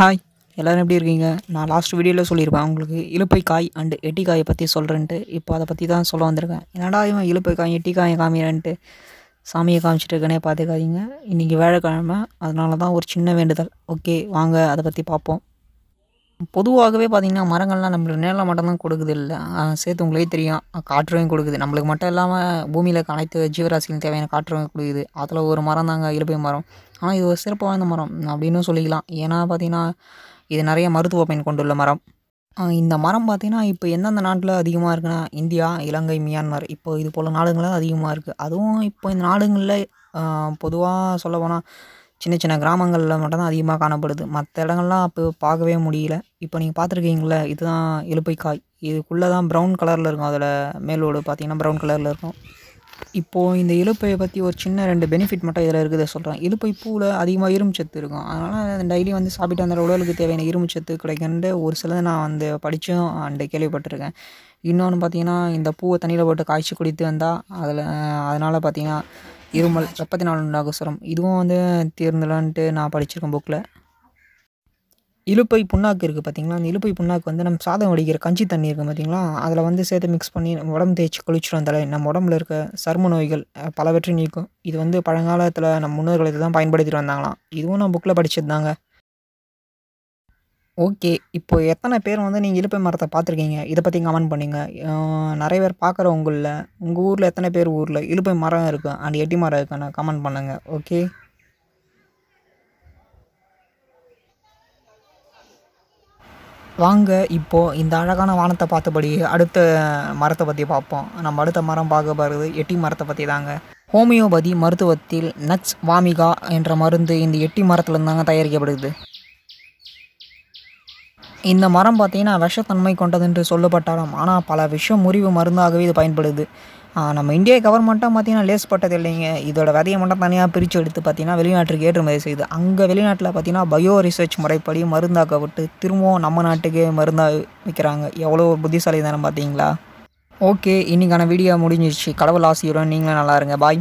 hi எல்லோரும் எப்படி இருக்கீங்க நான் லாஸ்ட் வீடியோவில் சொல்லியிருப்பேன் உங்களுக்கு இழுப்பை காய் அண்டு எட்டிக்காயை பற்றி சொல்கிறேன்ட்டு இப்போ அதை பற்றி தான் சொல்ல வந்திருக்கேன் என்னடா இவன் இழுப்பை காய் எட்டிக்காயை காமிறேன்ட்டு சாமியை காமிச்சிட்டு இருக்கனே பார்த்துக்காதீங்க இன்றைக்கி வேலைக்கிழமை அதனால தான் ஒரு சின்ன வேண்டுதல் ஓகே வாங்க அதை பற்றி பார்ப்போம் பொதுவாகவே பார்த்திங்கன்னா மரங்கள்லாம் நம்மளுக்கு நிழலை மட்டும்தான் கொடுக்குது இல்லை சேர்த்து உங்களே தெரியும் காற்றுவையும் கொடுக்குது நம்மளுக்கு மட்டும் இல்லாமல் பூமியில் அனைத்து ஜீவராசிகள் தேவையான காற்றுவையும் கொடுக்குது அதில் ஒரு மரம் தாங்க இலப்பை மரம் ஆனால் இது ஒரு சிறப்பு வாய்ந்த மரம் அப்படின்னு சொல்லிக்கலாம் ஏன்னா பார்த்திங்கன்னா இது நிறைய மருத்துவ பயன் கொண்டுள்ள மரம் இந்த மரம் பார்த்திங்கன்னா இப்போ எந்தெந்த நாட்டில் அதிகமாக இருக்குன்னா இந்தியா இலங்கை மியான்மர் இப்போ இது போல் நாடுகளில் அதிகமாக இருக்குது அதுவும் இப்போ இந்த நாடுங்களில் பொதுவாக சொல்ல போனால் சின்ன சின்ன கிராமங்களில் மட்டும்தான் அதிகமாக காணப்படுது மற்ற இடங்கள்லாம் அப்போ பார்க்கவே முடியல இப்போ நீங்கள் பார்த்துருக்கீங்கள இதுதான் எலுப்பைக்காய் இதுக்குள்ளே தான் ப்ரௌன் கலரில் இருக்கும் அதில் மேலோடு பார்த்தீங்கன்னா ப்ரௌன் கலரில் இருக்கும் இப்போது இந்த இலுப்பையை பற்றி ஒரு சின்ன ரெண்டு பெனிஃபிட் மட்டும் இதில் இருக்குதை சொல்கிறேன் இலுப்பை பூவில் அதிகமாக இரும்புச்சத்து இருக்கும் அதனால் டெய்லி வந்து சாப்பிட்டு அந்த உடலுக்கு தேவையான இரும்புச்சத்து சத்து கிடைக்குன்ட்டு ஒரு சிலது நான் வந்து படித்தும் அண்டு கேள்விப்பட்டிருக்கேன் இன்னொன்று பார்த்தீங்கன்னா இந்த பூவை தண்ணியில் போட்டு காய்ச்சி குடித்து வந்தால் அதில் அதனால் பார்த்தீங்கன்னா இருமல் வெப்பத்தினால் உண்டாகும் சுரம் இதுவும் வந்து தேர்ந்தலான்ட்டு நான் படிச்சிருக்கேன் புக்கில் இழுப்பை புண்ணாக்கு இருக்குது பார்த்தீங்களா அந்த இழுப்பை புண்ணாக்கு வந்து நம்ம சாதம் வடிக்கிற கஞ்சி தண்ணி இருக்குது பார்த்தீங்களா அதில் வந்து சேர்த்து மிக்ஸ் பண்ணி நம்ம உடம்பு தேய்ச்சி குளிச்சிடும் தலை நம்ம உடம்புல இருக்க சர்ம நோய்கள் பலவற்றை நீக்கும் இது வந்து பழங்காலத்தில் நம்ம முன்னோர்களுக்கு தான் பயன்படுத்திட்டு வந்தாங்களாம் இதுவும் நான் புக்கில் படித்தது தாங்க ஓகே இப்போது எத்தனை பேர் வந்து நீங்கள் இலுப்பை மரத்தை பார்த்துருக்கீங்க இதை பற்றி கமெண்ட் பண்ணுங்கள் நிறைய பேர் பார்க்குறவங்களில் உங்கள் ஊரில் எத்தனை பேர் ஊரில் இலுப்பை மரம் இருக்குது அண்ட் எட்டி மரம் இருக்குன்னு கமெண்ட் பண்ணுங்கள் ஓகே வாங்க இப்போது இந்த அழகான வானத்தை பார்த்தபடி அடுத்த மரத்தை பற்றி பார்ப்போம் நம்ம அடுத்த மரம் பார்க்க போகிறது எட்டி மரத்தை பற்றி தாங்க ஹோமியோபதி மருத்துவத்தில் நக்ஸ் வாமிகா என்ற மருந்து இந்த எட்டி மரத்துலேருந்து தாங்க தயாரிக்கப்படுது இந்த மரம் பார்த்தீங்கன்னா விஷத்தன்மை கொண்டது என்று சொல்லப்பட்டாலும் ஆனால் பல விஷம் முறிவு மருந்தாகவே இது பயன்படுது நம்ம இந்தியா கவர்மெண்ட்டாக பார்த்தீங்கன்னா லேஸ் பட்டது இல்லைங்க இதோட விதையை மட்டும் தனியாக பிரித்து எடுத்து பார்த்தீங்கன்னா வெளிநாட்டுக்கு ஏற்றுமதி செய்யுது அங்கே வெளிநாட்டில் பார்த்தீங்கன்னா பயோ ரிசர்ச் முறைப்படி மருந்தாக விட்டு திரும்பவும் நம்ம நாட்டுக்கே மருந்தாக விற்கிறாங்க எவ்வளோ புத்திசாலி தானே பார்த்தீங்களா ஓகே இன்றைக்கான வீடியோ முடிஞ்சிச்சு கடவுள் ஆசியுடன் நீங்களும் நல்லா இருங்க பாய்